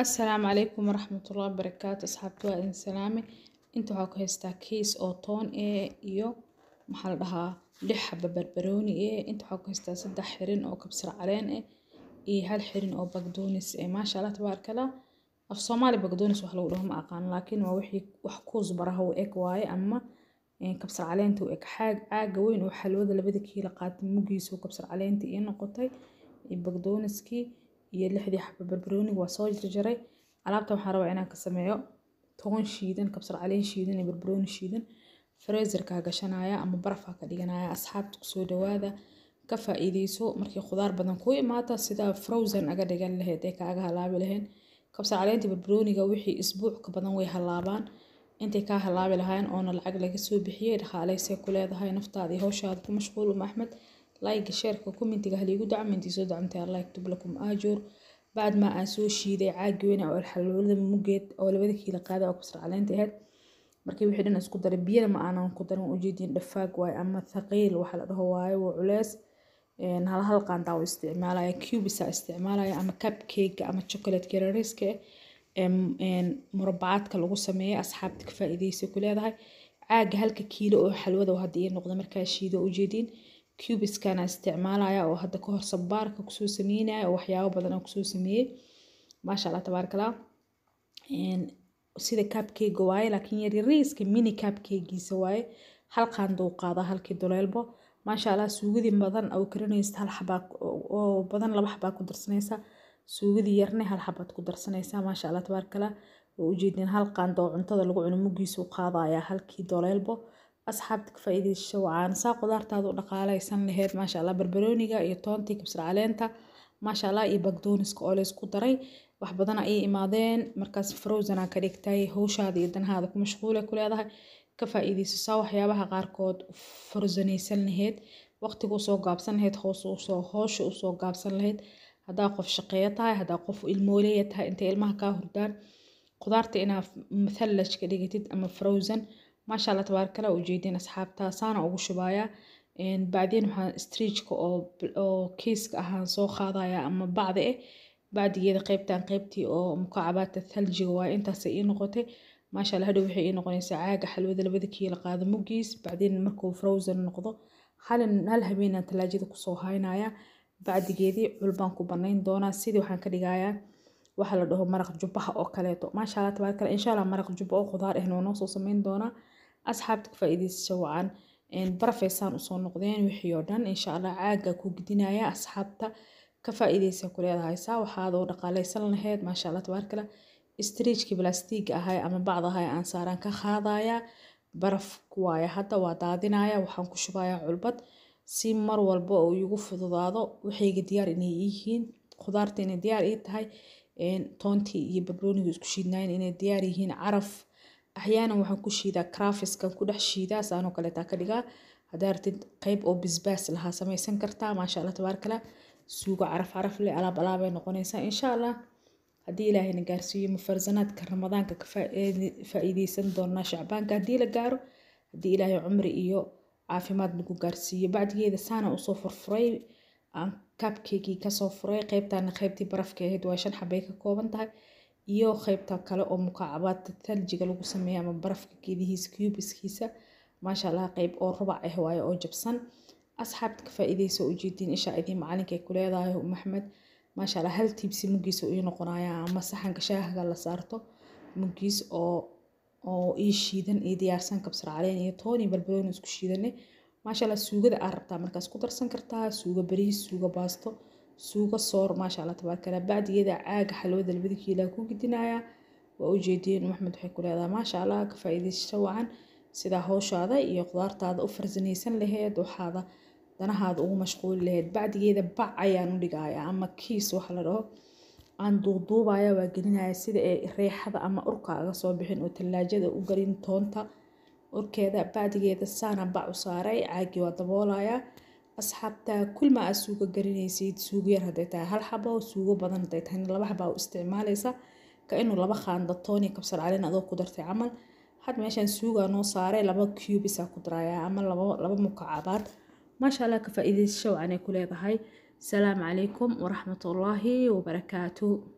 asalaamu calaykum waraxmatullahi wabarakaatu asxaabta waa idin salaame inta waxaa ku haystaa kiis oo toon eh iyo maxaa la dhahaa lix xaba barbarooni eh inta waxaa ku haystaa saddex xirin oo kabsar caleen eh iyo hal xirin oo bagdoonis eh maasha allah tabaarakallah af soomaali bagdoonis wax lagu dhaho ma aqaan laakiin waa wixii wax kuus baraha eg waaye ama eh, kabsar caleenta u eg xaag caaga weyn oo xalwada labada kiila qaata mugiisa kabsar caleenta ii noqotay iyo eh, bagdooniskii iyo lixdii xaba barbarooniga waa soo jarjaray alaabtan waxaan rabaa inaan ka sameeyo toban shiidan kabsar caleen shiidan iyo barbarooni shiidan freezerkaa gashanaya ama barafaa ka dhiganaya asxaabta kusoo dhawaada ka faa'iideyso markii khudaar badan ku imaata sida frozen aga dhigan laheyd ee kaaga halaabi lahayn kabsar caleenta barbarooniga wixii isbuuc ka badan way halaabaan intay kaa halaabi lahayn oona lacag laga soo bixiyey dhaqaaleysay ku leedahay naftaada iyo hawshaada ku mashquul uma axmed Like, sheerka commentiga haligu dacon ma intii soo dacontahay like dub lakum Bacd ma aan soo shiiday caagi weyn oo xalwada mugeed oo labada kiila qaaday oo kusra ahayd. markii wixii dhan isku daray biyana ma aanan ku darin ujeedin dhafaag waaye ama thaqiil waxa la dhaho waaye waa culeys hal u isticmaalaya cubisaa isticmaalaya ama cupcake ama chocolate kerariska murabacaadka lagu sameeya asxaabta ka faa'iidaysa ku leedahay caaga halka kiilo oo xalwada hadda ii noqda markaa shiido ujeedin cubiskan isticmaalaya oo hada ka hor sabaarka kusoo sameynaya oo waxyaabo badan aan kusoo sameeyey maasha allah tabaarakallah sida cupcake waaye laakiin yar mini cupcakegiisa waaye hal qaando qaadaa halkii duleelbo maasha allah suugadii badan oo karinaysa hal xabaa oo badan laba xabaa ku darsanaysa suugadii yarna hal xabaad ku darsanaysa maasha allah tabaarakallah oo ujeedin hal qaando cuntada lagu cuno muggiisa u halkii doleelbo asxaabta ka faa'iidayso wacan saa qudaartaada u dhaqaalaysan laheyd maasha allah barbarooniga iyo toontii kabsar caleenta maasha allah iyo bagdooniska oo laysku daray wax badan ayay imaadeen markaas frozenaa ka dhigtay howshaada iyo danahaada ku mashquule ku leedahay ka faa'iidayso saa waxyaabaha qaarkood frozenaysan laheyd waqtiga usoo gaabsan laheyd howsha usoo gaabsan laheyd haddaa qof shaqeeya tahay haddaa qof ilmooleya tahay intay ilmaha kaa hurdaan qudaarta inaa mathallaj dhigatid ama frozen maasha alla tabaarkala ujeedin asxaabta saana ugu shubaaya bacdeen waxaan striijka oo kiiska ahaan soo qaadaya ama bacda eh bacdigeeda qeybtan qeybtii oo mukacabaata thaljiga waa intaasay ii noqotay maasha hadhow waxay ii noqonaysaa caaga xalwada labada kiila qaada mugiis bacdeen markuu frozen noqdo hal habeenaan talaajada kusoo haynaya bacdigeedii culbaan ku banayn doonaa sidii waxaan ka dhigayaa waxa la dhaho maraq jubbaha oo kaleeto maasha alla tabaarkala maraq jubba oo khudaar ahna eh waa noo soo samayn doonaa asxaabta ka faa'iidaysato wacan barafeysaan usoo noqdeen wixii oo dhan insha allah caaga ku gidinaya asxaabta ka faa'iidaysa ku leedahaysaa waxaadoo dhaqaaleysan laheyd maasha allah tabaarkala istriijkii blastiga ahay ama bacd ahay aan saaraan ka qaadaya baraf kuwaaya hadda waa daadinaya waxaan ku shubayaa culbad si mar walba oo iigu fududaado waxayga diyaar inay yihiin khudaarta inay diyaar ii tahay toontii iyo babrooniga isku shiidnaayeen inay diyaar yihiin caraf axyaanan waxaan ku shiidaa crafiskan ku dhex shiidaa saanoo kaleetaa ka dhigaa haddaa artid qeyb oo bisbaas lahaa samaysan kartaa maasha allah tabaarakala suugo caraf caraf leh alaab alaabay noqonaysaa insha allah haddii ilaahayna gaarsiiyo mufarsanaadka ramadaanka ka faa'iideysan doonaa shacbaanka haddii la gaaro haddii ilaahay cumri iyo caafimaad nagu gaarsiiyo bacdigeeda saana usoo furfuray aan kabkeygii kasoo furay qeybtaana qeybtii barafka ahayd waa shan xabay ka kooban tahay iyo qaybta kale oo mukaacabaadka thaljiga lagu sameeyo ama barafka geedihiisa cubiskiisa maasha allah qeyb oo rubac ah eh waaye oo jabsan asxaabta ka faa'iidaysa ujeediin isha idiin macalinka ay ku leedahay maxmed maasha allah hal tiibsi muggiisa ah ii noqonaya ama saxanka shaahga la saarto muggiis oo oo ii shiidan iyo diyaarsan kabsar caleen iyo tooni barbarooni isku shiidane maasha allah suugada aa rabtaa markaas ku darsan kartaa suuga bariis suuga baasto suuga soor maasha alla tabaaraka alla bacdigeeda caaga xalwada labadikii ku gidinaya waa u jeediyeen maxmed waxay ku leedahay maasha ka faa'iidaysta wacan sidaa howshaada iyo khudaartaada u farsanaysan laheyd waxaada danahaada ugu mashquuli laheyd bacdigeeda bac ayaan u dhigaya ama kiis waxa la dhaho aan duuduubaya waa gelinaya sida ee reexada ama urka aga soo bixin oo tallaajada u gelin toonta urkeeda bacdigeeda saana bac u saaray caagii waa daboolayaa asxaabta kulma aad suugo garinaysid suugo yar haday tahay hal xabo suugo badan haday tahay laba xaba u isticmaalaysa ka inuu laba khaanda tooni kabsar caleen adoo ku dartay camal had meeshaan suugaa noo saaray laba cubisaa ku daraayaa ama laba mukacabaad maasha allah ka faa-iidaysa ay ku leedahay asalaamu calaykum waraxmatullaahi wabarakaatu